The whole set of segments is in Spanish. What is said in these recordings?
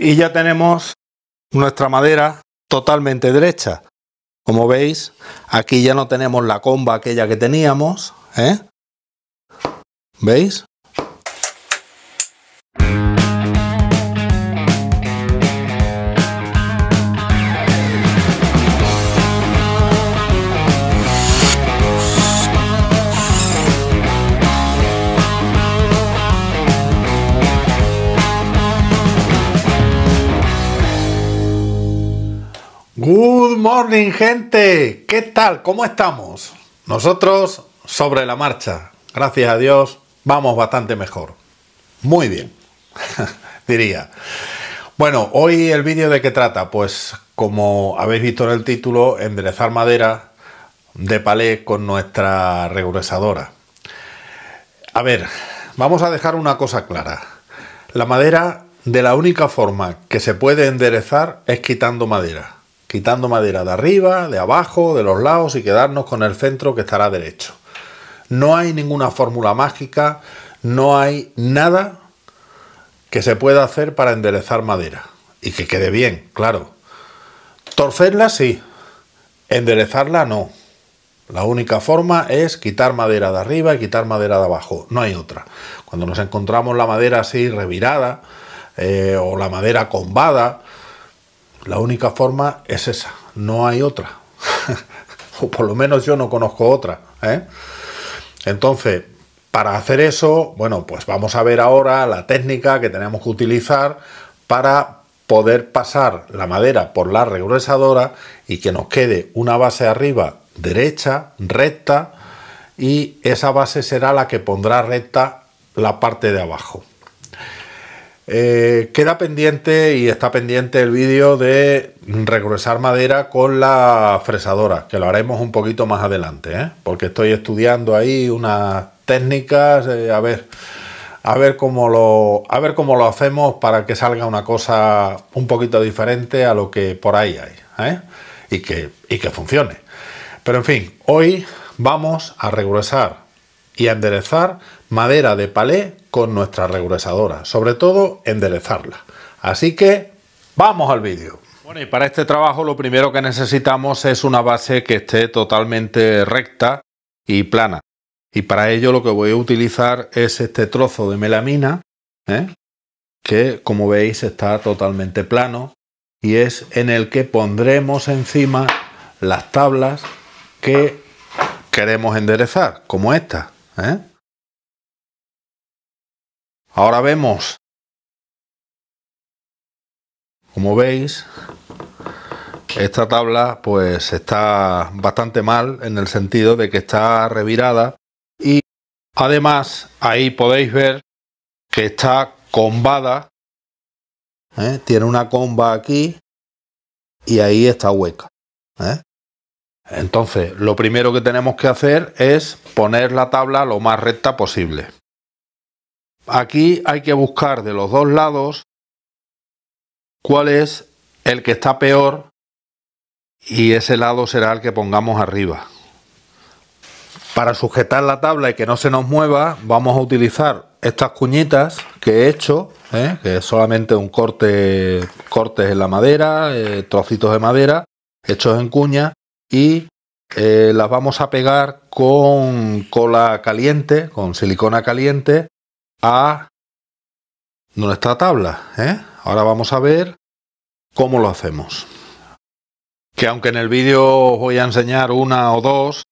Y ya tenemos nuestra madera totalmente derecha. Como veis, aquí ya no tenemos la comba aquella que teníamos. ¿eh? ¿Veis? morning, gente. ¿Qué tal? ¿Cómo estamos? Nosotros sobre la marcha. Gracias a Dios, vamos bastante mejor. Muy bien, diría. Bueno, hoy el vídeo de qué trata. Pues como habéis visto en el título, enderezar madera de palé con nuestra regresadora. A ver, vamos a dejar una cosa clara. La madera, de la única forma que se puede enderezar es quitando madera quitando madera de arriba, de abajo, de los lados y quedarnos con el centro que estará derecho. No hay ninguna fórmula mágica, no hay nada que se pueda hacer para enderezar madera y que quede bien, claro. Torcerla sí, enderezarla no. La única forma es quitar madera de arriba y quitar madera de abajo, no hay otra. Cuando nos encontramos la madera así revirada eh, o la madera combada, la única forma es esa, no hay otra. o por lo menos yo no conozco otra. ¿eh? Entonces, para hacer eso, bueno, pues vamos a ver ahora la técnica que tenemos que utilizar para poder pasar la madera por la regresadora y que nos quede una base arriba derecha, recta, y esa base será la que pondrá recta la parte de abajo. Eh, queda pendiente y está pendiente el vídeo de regresar madera con la fresadora, que lo haremos un poquito más adelante, ¿eh? porque estoy estudiando ahí unas técnicas, eh, a ver. A ver, cómo lo, a ver cómo lo hacemos para que salga una cosa un poquito diferente a lo que por ahí hay y, que, y que funcione. Pero en fin, hoy vamos a regresar y a enderezar madera de palé con nuestra regresadora, sobre todo enderezarla. Así que vamos al vídeo. Bueno, y para este trabajo lo primero que necesitamos es una base que esté totalmente recta y plana. Y para ello lo que voy a utilizar es este trozo de melamina, ¿eh? que como veis está totalmente plano y es en el que pondremos encima las tablas que queremos enderezar, como esta. ¿eh? Ahora vemos, como veis, esta tabla pues está bastante mal en el sentido de que está revirada y además ahí podéis ver que está combada, ¿eh? tiene una comba aquí y ahí está hueca. ¿eh? Entonces, lo primero que tenemos que hacer es poner la tabla lo más recta posible. Aquí hay que buscar de los dos lados cuál es el que está peor y ese lado será el que pongamos arriba. Para sujetar la tabla y que no se nos mueva vamos a utilizar estas cuñitas que he hecho, ¿eh? que es solamente un corte, cortes en la madera, eh, trocitos de madera hechos en cuña y eh, las vamos a pegar con cola caliente, con silicona caliente a nuestra tabla. ¿eh? Ahora vamos a ver cómo lo hacemos. Que aunque en el vídeo os voy a enseñar una o dos,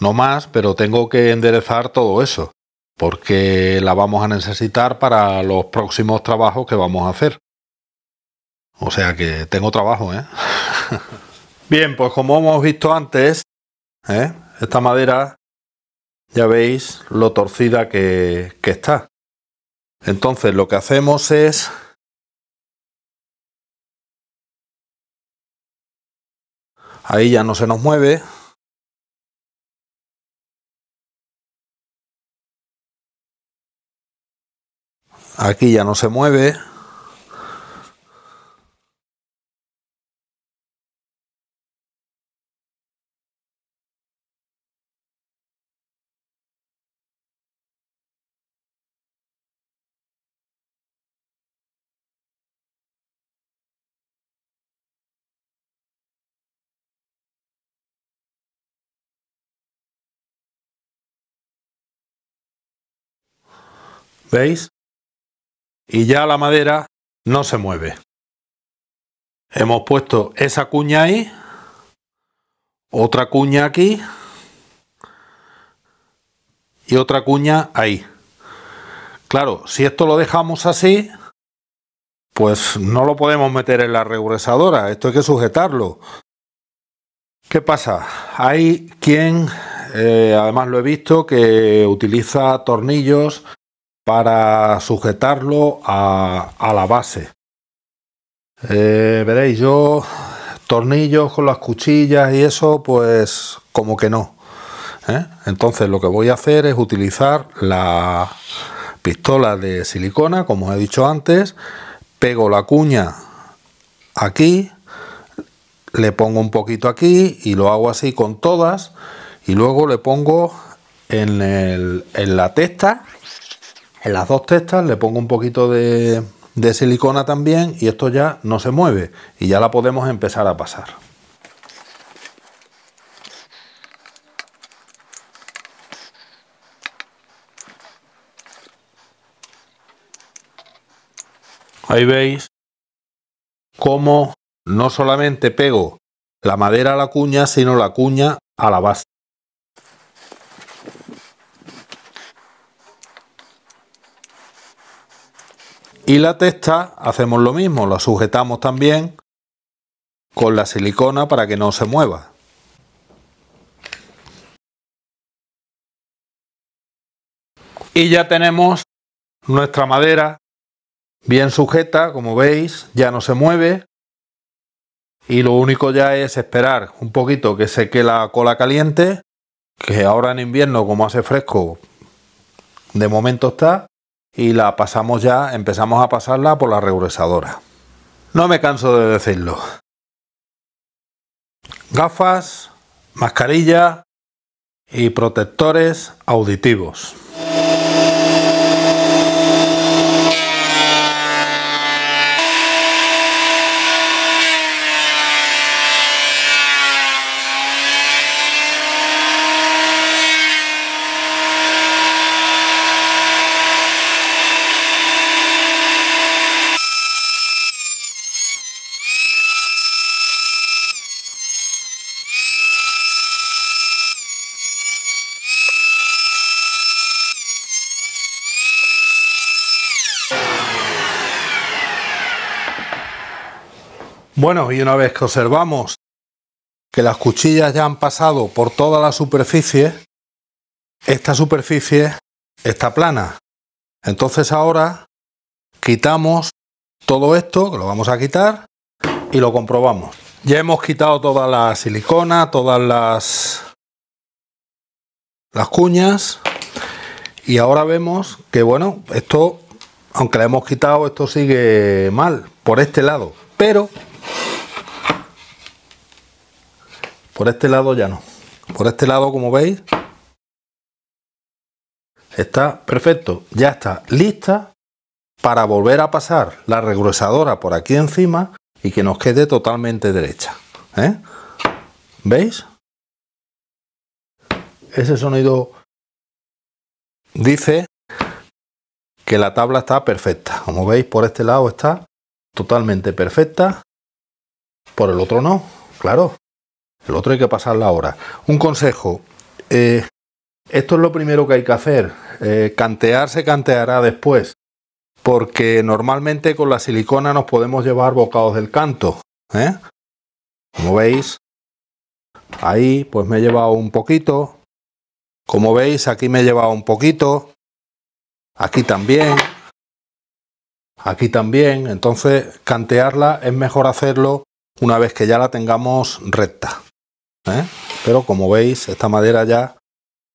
no más, pero tengo que enderezar todo eso, porque la vamos a necesitar para los próximos trabajos que vamos a hacer. O sea que tengo trabajo, ¿eh? Bien, pues como hemos visto antes, ¿eh? esta madera, ya veis lo torcida que está. Entonces lo que hacemos es ahí ya no se nos mueve. Aquí ya no se mueve. ¿Veis? Y ya la madera no se mueve. Hemos puesto esa cuña ahí, otra cuña aquí y otra cuña ahí. Claro, si esto lo dejamos así, pues no lo podemos meter en la regresadora, esto hay que sujetarlo. ¿Qué pasa? Hay quien, eh, además lo he visto, que utiliza tornillos para sujetarlo a, la base. Eh, veréis, yo tornillos con las cuchillas y eso, pues como que no. ¿eh? Entonces lo que voy a hacer es utilizar la pistola de silicona, como he dicho antes, pego la cuña aquí, le pongo un poquito aquí y lo hago así con todas y luego le pongo en, en la testa en las dos textas le pongo un poquito de, de silicona también y esto ya no se mueve y ya la podemos empezar a pasar. Ahí veis cómo no solamente pego la madera a la cuña, sino la cuña a la base. Y la testa hacemos lo mismo, la sujetamos también con la silicona para que no se mueva. Y ya tenemos nuestra madera bien sujeta, como veis, ya no se mueve. Y lo único ya es esperar un poquito que seque la cola caliente, que ahora en invierno, como hace fresco, de momento está y la pasamos ya, empezamos a pasarla por la regresadora. No me canso de decirlo. Gafas, mascarilla y protectores auditivos. Bueno, y una vez que observamos que las cuchillas ya han pasado por toda la superficie, esta superficie está plana. Entonces ahora quitamos todo esto, que lo vamos a quitar, y lo comprobamos. Ya hemos quitado toda la silicona, todas las, las cuñas, y ahora vemos que, bueno, esto, aunque la hemos quitado, esto sigue mal, por este lado. Pero Por este lado ya no. Por este lado, como veis, está perfecto. Ya está lista para volver a pasar la regresadora por aquí encima y que nos quede totalmente derecha. ¿eh? ¿Veis? Ese sonido dice que la tabla está perfecta. Como veis, por este lado está totalmente perfecta. Por el otro no, claro el otro hay que pasarla ahora. Un consejo, eh, esto es lo primero que hay que hacer, eh, cantear se canteará después, porque normalmente con la silicona nos podemos llevar bocados del canto. ¿eh? Como veis, ahí pues me he llevado un poquito, como veis aquí me he llevado un poquito, aquí también, aquí también, entonces cantearla es mejor hacerlo una vez que ya la tengamos recta. ¿eh? Pero como veis, esta madera ya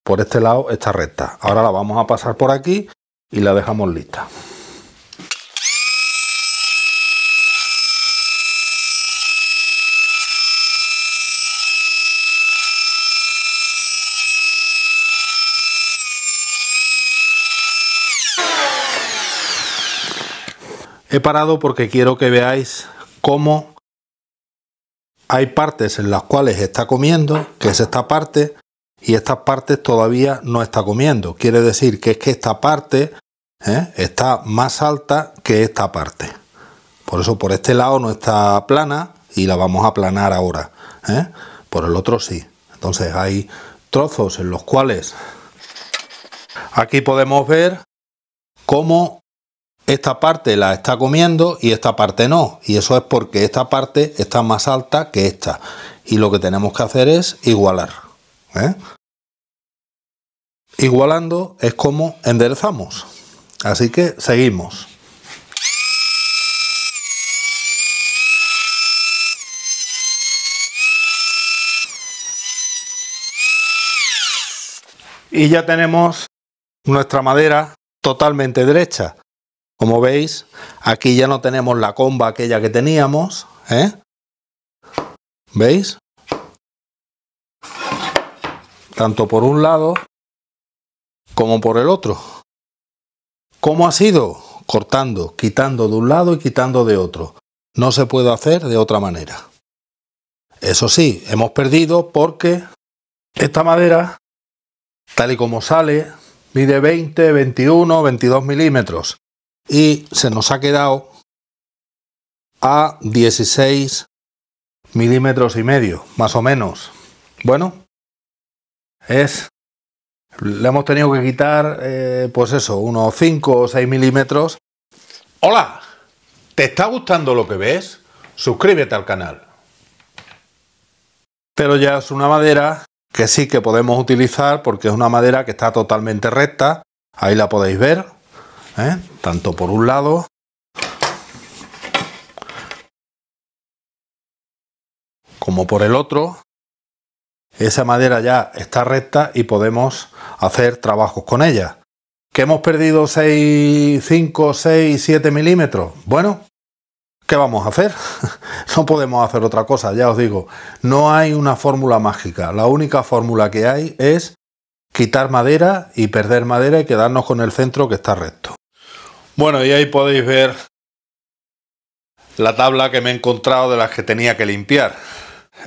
por este lado está recta. Ahora la vamos a pasar por aquí y la dejamos lista. He parado porque quiero que veáis cómo hay partes en las cuales está comiendo, que es esta parte, y estas partes todavía no está comiendo. Quiere decir que es que esta parte ¿eh? está más alta que esta parte. Por eso por este lado no está plana y la vamos a aplanar ahora. ¿eh? Por el otro sí. Entonces hay trozos en los cuales aquí podemos ver cómo esta parte la está comiendo y esta parte no. Y eso es porque esta parte está más alta que esta. Y lo que tenemos que hacer es igualar. ¿eh? Igualando es como enderezamos. Así que seguimos. Y ya tenemos nuestra madera totalmente derecha. Como veis, aquí ya no tenemos la comba aquella que teníamos. ¿eh? ¿Veis? Tanto por un lado como por el otro. ¿Cómo ha sido? Cortando, quitando de un lado y quitando de otro. No se puede hacer de otra manera. Eso sí, hemos perdido porque esta madera, tal y como sale, mide 20, 21, 22 milímetros y se nos ha quedado a 16 milímetros y medio, más o menos. Bueno, es. Le hemos tenido que quitar, eh, pues eso, unos 5 o 6 milímetros. ¡Hola! ¿Te está gustando lo que ves? Suscríbete al canal. Pero ya es una madera que sí que podemos utilizar porque es una madera que está totalmente recta. Ahí la podéis ver, ¿Eh? tanto por un lado como por el otro. Esa madera ya está recta y podemos hacer trabajos con ella. ¿Que hemos perdido 6, 5, 6, 7 milímetros? Bueno, ¿qué vamos a hacer? no podemos hacer otra cosa, ya os digo, no hay una fórmula mágica. La única fórmula que hay es quitar madera y perder madera y quedarnos con el centro que está recto. Bueno, y ahí podéis ver la tabla que me he encontrado de las que tenía que limpiar.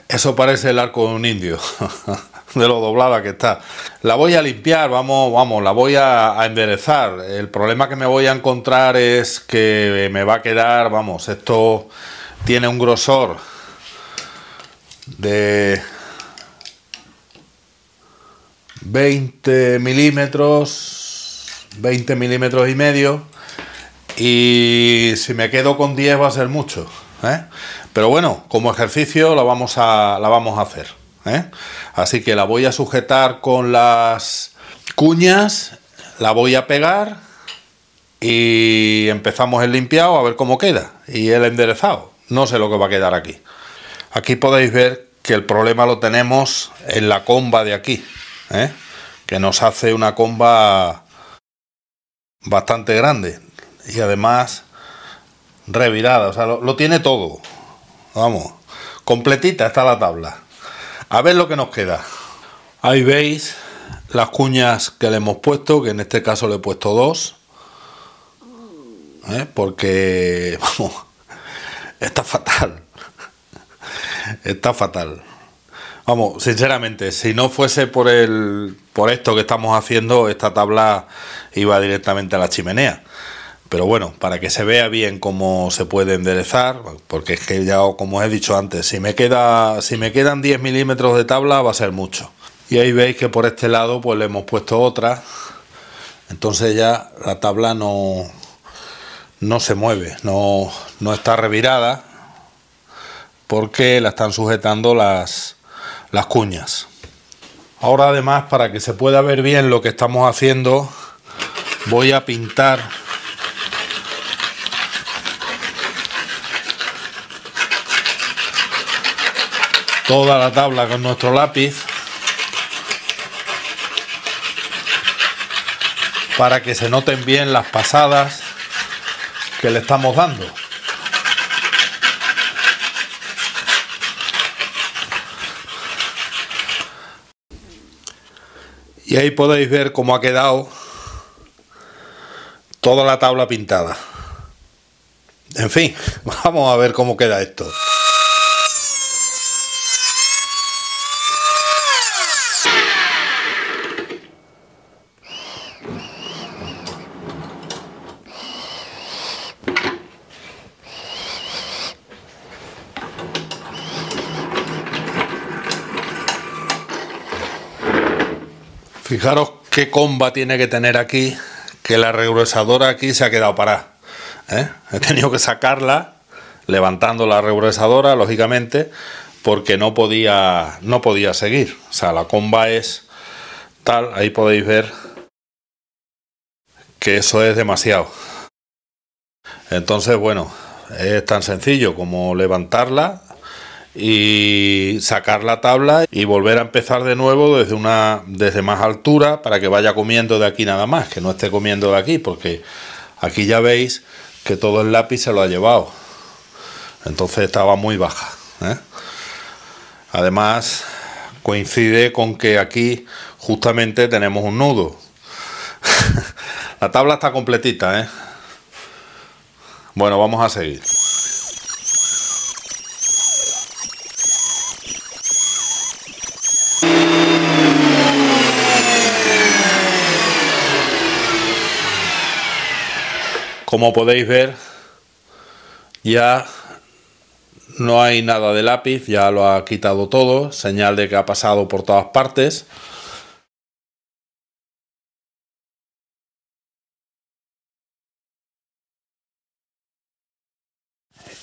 Eso parece el arco de un indio, de lo doblada que está. La voy a limpiar, vamos, vamos, la voy a, a, enderezar. El problema que me voy a encontrar es que me va a quedar, vamos, esto tiene un grosor de 20 milímetros, 20 milímetros y medio y si me quedo con 10 va a ser mucho. ¿eh? Pero bueno, como ejercicio la vamos a, hacer. ¿eh? Así que la voy a sujetar con las cuñas, la voy a pegar y empezamos el limpiado a ver cómo queda. Y el enderezado. No sé lo que va a quedar aquí. Aquí podéis ver que el problema lo tenemos en la comba de aquí. ¿eh? Que nos hace una comba bastante grande y además revirada, o sea, lo, tiene todo. Vamos, completita está la tabla. A ver lo que nos queda. Ahí veis las cuñas que le hemos puesto, que en este caso le he puesto dos. ¿eh? Porque, vamos, está fatal. Está fatal. Vamos, sinceramente, si no fuese por el por esto que estamos haciendo, esta tabla iba directamente a la chimenea. Pero bueno, para que se vea bien cómo se puede enderezar, porque es que ya, como he dicho antes, si me, queda, si me quedan 10 milímetros de tabla va a ser mucho. Y ahí veis que por este lado pues le hemos puesto otra, entonces ya la tabla no, no se mueve, no, está revirada, porque la están sujetando las, las cuñas. Ahora además, para que se pueda ver bien lo que estamos haciendo, voy a pintar toda la tabla con nuestro lápiz para que se noten bien las pasadas que le estamos dando. Y ahí podéis ver cómo ha quedado toda la tabla pintada. En fin, vamos a ver cómo queda esto. Fijaros qué comba tiene que tener aquí, que la regresadora aquí se ha quedado parada. ¿eh? He tenido que sacarla, levantando la regresadora, lógicamente, porque no podía, no podía seguir. O sea, la comba es tal, ahí podéis ver que eso es demasiado. Entonces, bueno, es tan sencillo como levantarla, y sacar la tabla y volver a empezar de nuevo desde una desde más altura para que vaya comiendo de aquí nada más, que no esté comiendo de aquí, porque aquí ya veis que todo el lápiz se lo ha llevado. Entonces estaba muy baja. ¿eh? Además coincide con que aquí justamente tenemos un nudo. la tabla está completita, ¿eh? Bueno, vamos a seguir. Como podéis ver, ya no hay nada de lápiz, ya lo ha quitado todo, señal de que ha pasado por todas partes.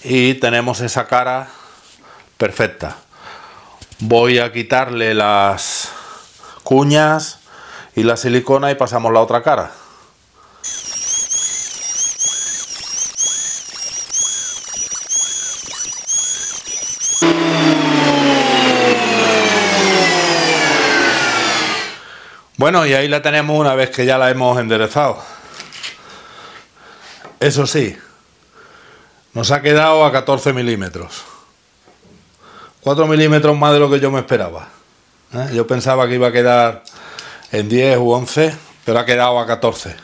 Y tenemos esa cara perfecta. Voy a quitarle las cuñas y la silicona y pasamos la otra cara. Bueno, y ahí la tenemos una vez que ya la hemos enderezado. Eso sí, nos ha quedado a 14 milímetros. 4 milímetros más de lo que yo me esperaba. ¿eh? Yo pensaba que iba a quedar en 10 u 11, pero ha quedado a 14.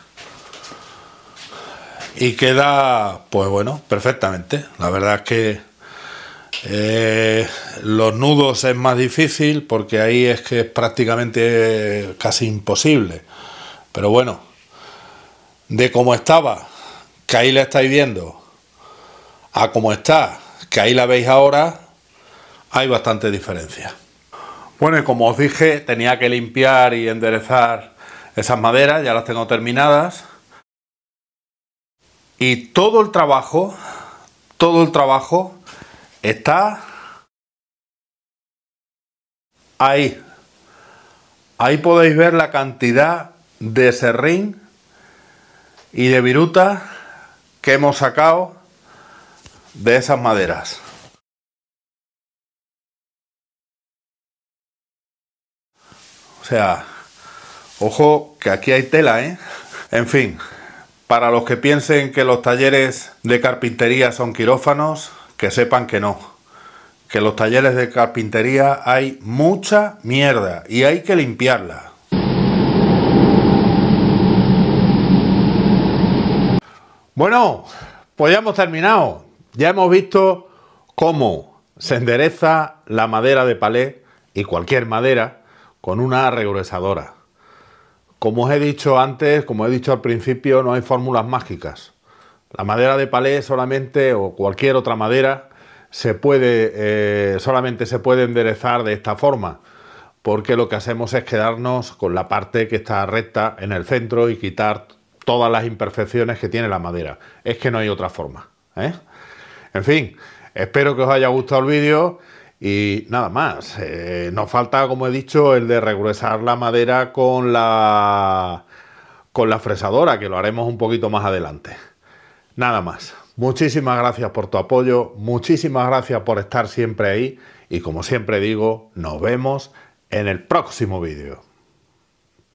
Y queda, pues bueno, perfectamente. La verdad es que eh, los nudos es más difícil porque ahí es que es prácticamente casi imposible. Pero bueno, de cómo estaba, que ahí la estáis viendo, a cómo está, que ahí la veis ahora, hay bastante diferencia. Bueno, y como os dije, tenía que limpiar y enderezar esas maderas, ya las tengo terminadas. Y todo el trabajo, todo el trabajo está ahí. Ahí podéis ver la cantidad de serrín y de viruta que hemos sacado de esas maderas. O sea, ojo que aquí hay tela, ¿eh? En fin, para los que piensen que los talleres de carpintería son quirófanos, que sepan que no. Que en los talleres de carpintería hay mucha mierda y hay que limpiarla. Bueno, pues ya hemos terminado. Ya hemos visto cómo se endereza la madera de palé y cualquier madera con una regresadora. Como os he dicho antes, como he dicho al principio, no hay fórmulas mágicas. La madera de palé solamente, o cualquier otra madera, se puede, eh, solamente se puede enderezar de esta forma, porque lo que hacemos es quedarnos con la parte que está recta en el centro y quitar todas las imperfecciones que tiene la madera. Es que no hay otra forma. ¿eh? En fin, espero que os haya gustado el vídeo. Y nada más, eh, nos falta, como he dicho, el de regresar la madera con la, con la fresadora, que lo haremos un poquito más adelante. Nada más. Muchísimas gracias por tu apoyo, muchísimas gracias por estar siempre ahí y como siempre digo, nos vemos en el próximo vídeo.